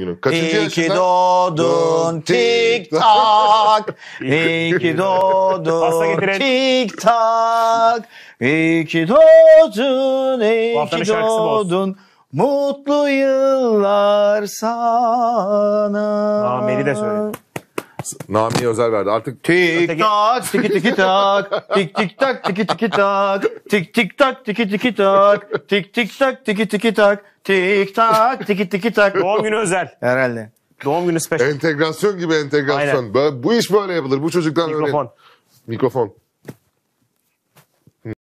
günü? Kaçıncı İyi ki doğdun tik tak. İyi ki doğdun tik tak. İyi ki doğdun, iyi ki doğdun. Mutlu yıllar sana. Aa, de söyledi. Nami'ye özel verdi. Artık tik tak tiki tiki tak tik tik tak tiki tiki tak tik tik tak tiki tiki tak tik tik tak tiki tiki tak tik tak tiki tiki tak doğum günü özel herhalde. Doğum günü special. entegrasyon gibi entegrasyon. Aynen. Bu iş böyle yapılır. Bu çocuktan öyle. Mikrofon. Mikrofon.